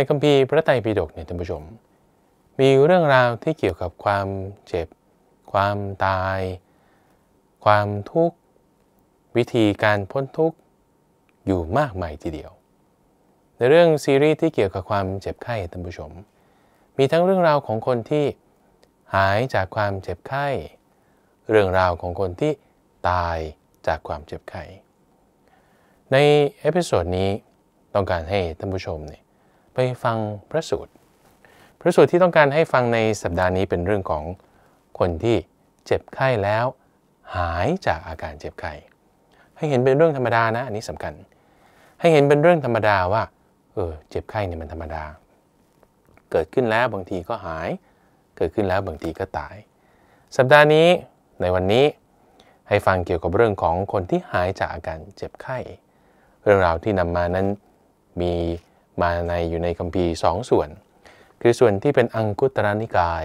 ในคัมภีร์พระไตรปิฎกเนี่ยท่านผู้ชม มีเรื่องราวที่เกี่ยวกับความเจ็บ ความตาย ความทุกข์ วิธีการพ้นทุกข์ อยู่มากมายทีเดียว ในเรื่องซีรีส์ที่เกี่ยวกับความเจ็บไข้ท่านผู้ชม มีทั้งเรื่องราวของคนที่หายจากความเจ็บไข้ เรื่องราวของคนที่ตายจากความเจ็บไข้ ในเอพิโซดนี้ต้องการให้ท่านผู้ชมเนี่ยไปฟังพระสูตรพระสูตรที่ต้องการให้ฟังในสัปดาห์นี้เป็นเรื่องของคนที่เจ็บไข้แล้ว หายจากอาการเจ็บไข้ให้เห็นเป็นเรื่องธรรมดานะอันนี้สำคัญให้เห็นเป็นเรื่องธรรมดาว่าเออเจ็บไข้เนี่ยมันธรรมดา เกิดขึ้นแล้ว บางทีก็หาย เกิดขึ้นแล้วบางทีก็ตาย สัปดาห์นี้ในวันนี้ให้ฟังเกี่ยวกับเรื่องของคนที่หายจากอาการเจ็บไข้ เรื่องราวที่นำมานั้นมีมาในอยู่ในคัมภีร์สองส่วน คือส่วนที่เป็นอังคุตรนิกาย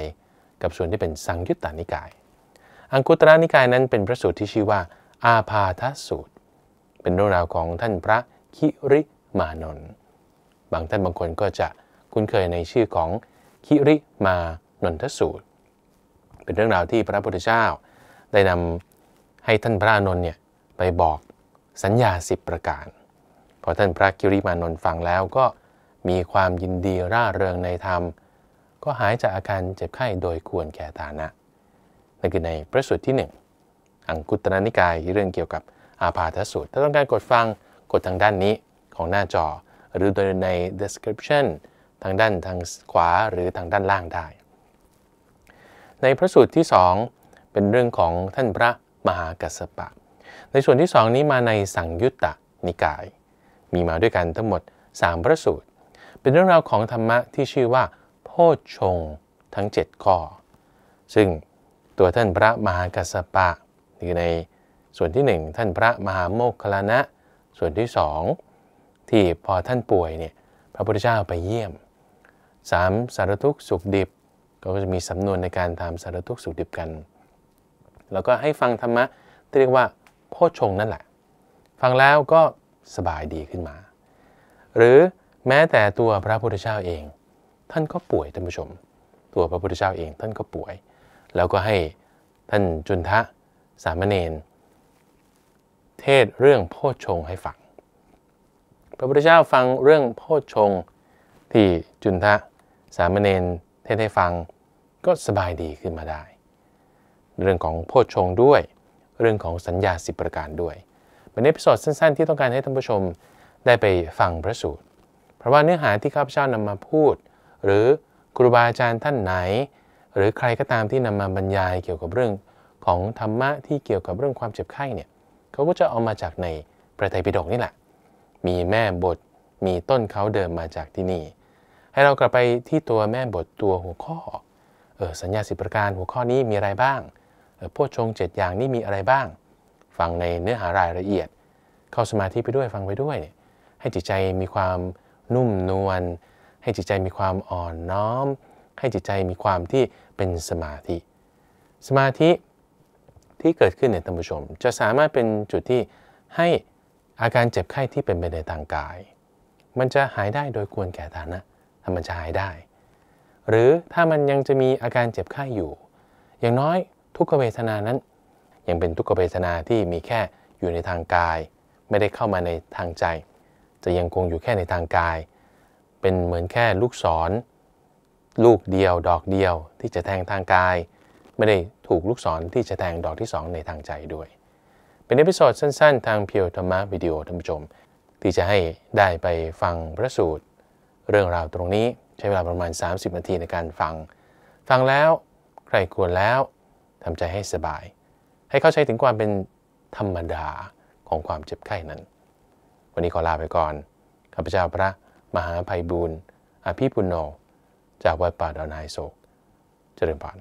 กับส่วนที่เป็นสังยุตตานิกาย อังคุตรนิกายนั้นเป็นพระสูตรที่ชื่อว่า อาพาทสูตร เป็นเรื่องราวของท่านพระคิริมานนท์บางท่านบางคนก็จะคุ้นเคยในชื่อของคิริมานนทสูตร เป็นเรื่องราวที่พระพุทธเจ้าได้นำให้ท่านพระนนท์เนี่ยไปบอกสัญญา10ประการพอท่านพระคิริมานนท์ฟังแล้วก็มีความยินดีร่าเริงในธรรม ก็หายจากอาการเจ็บไข้โดยควรแก่ฐานะนั่นคือในพระสูตรที่ 1 อังคุตรนิกายเรื่องเกี่ยวกับอาพาธสูตร ถ้าต้องการกดฟังกดทางด้านนี้ของหน้าจอ หรือโดยใน description ทางด้านทางขวาหรือทางด้านล่างได้ ในพระสูตรที่ 2 เป็นเรื่องของท่านพระมหากัสสปะ ในส่วนที่2นี้มาในสังยุตตนิกาย มีมาด้วยกันทั้งหมด3พระสูตรเป็นเรื่องราวของธรรมะที่ชื่อว่า โพชฌงทั้ง 7 ข้อ ซึ่งตัวท่านพระมหากัสสปะคือในส่วนที่ 1 ท่านพระมหาโมคคลานะ ส่วนที่ 2 ที่พอท่านป่วยเนี่ยพระพุทธเจ้าไปเยี่ยม สามสารทุกสุขดิบก็จะมีสำนวนในการทำสารทุกสุขดิบกัน แล้วก็ให้ฟังธรรมะที่เรียกว่าโพชฌงนั่นแหละ ฟังแล้วก็สบายดีขึ้นมา หรือแม้แต่ตัวพระพุทธเจ้าเองท่านก็ป่วยท่านผู้ชม ตัวพระพุทธเจ้าเองท่านก็ป่วย แล้วก็ให้ท่านจุนทะ สามเณรเทศเรื่องโพชฌงให้ฟัง พระพุทธเจ้าฟังเรื่องโพชฌงที่จุนทะสามเณรเทศให้ฟังก็สบายดีขึ้นมาได้ เรื่องของโพชฌงด้วยเรื่องของสัญญาสิบประการด้วยเป็นเอพิโซดสั้นๆ ที่ต้องการให้ท่านผู้ชมได้ไปฟังพระสูตรเพราะว่าเนื้อหาที่ข้าพเจ้านำมาพูด หรือครูบาอาจารย์ท่านไหน หรือใครก็ตามที่นำมาบรรยายเกี่ยวกับเรื่องของธรรมะที่เกี่ยวกับเรื่องความเจ็บไข้เนี่ยเขาก็จะเอามาจากในพระไตรปิฎกนี่แหละมีแม่บทมีต้นเขาเดิมมาจากที่นี่ให้เรากลับไปที่ตัวแม่บทตัวหัวข้อเออสัญญาสิบประการหัวข้อนี้มีอะไรบ้างโพชฌงเจ็ดอย่างนี่มีอะไรบ้าง ฟังในเนื้อหารายละเอียดเข้าสมาธิไปด้วยฟังไปด้วย ให้จิตใจมีความนุ่มนวลให้จิตใจมีความอ่อนน้อม ให้จิตใจมีความที่เป็นสมาธิ สมาธิที่เกิดขึ้นในท่านผู้ชมจะสามารถเป็นจุดที่ให้อาการเจ็บไข้ที่เป็นไปในทางกาย มันจะหายได้โดยควรแก่ฐานะถ้ามันจะหายได้ หรือถ้ามันยังจะมีอาการเจ็บไข้อยู่ อย่างน้อยทุกขเวทนานั้น ยังเป็นทุกขเวทนาที่มีแค่อยู่ในทางกาย ไม่ได้เข้ามาในทางใจจะยังคงอยู่แค่ในทางกาย เป็นเหมือนแค่ลูกศรลูกเดียว ดอกเดียว ที่จะแทงทางกาย ไม่ได้ถูกลูกศรที่จะแทงดอกที่2ในทางใจด้วย เป็นเอพิโซดสั้นๆทางเพียวธรรมะวิดีโอท่านผู้ชม ที่จะให้ได้ไปฟังพระสูตรเรื่องราวตรงนี้ใช้เวลาประมาณ 30 นาทีในการฟัง ฟังแล้วใครควรแล้วทำใจให้สบาย ให้เข้าใจถึงความเป็นธรรมดาของความเจ็บไข้นั้นวันนี้ขอลาไปก่อน ข้าพเจ้าพระมหาภัยบุญอภิปุโนจากวัดป่าดอนไฮโศก เจริญพร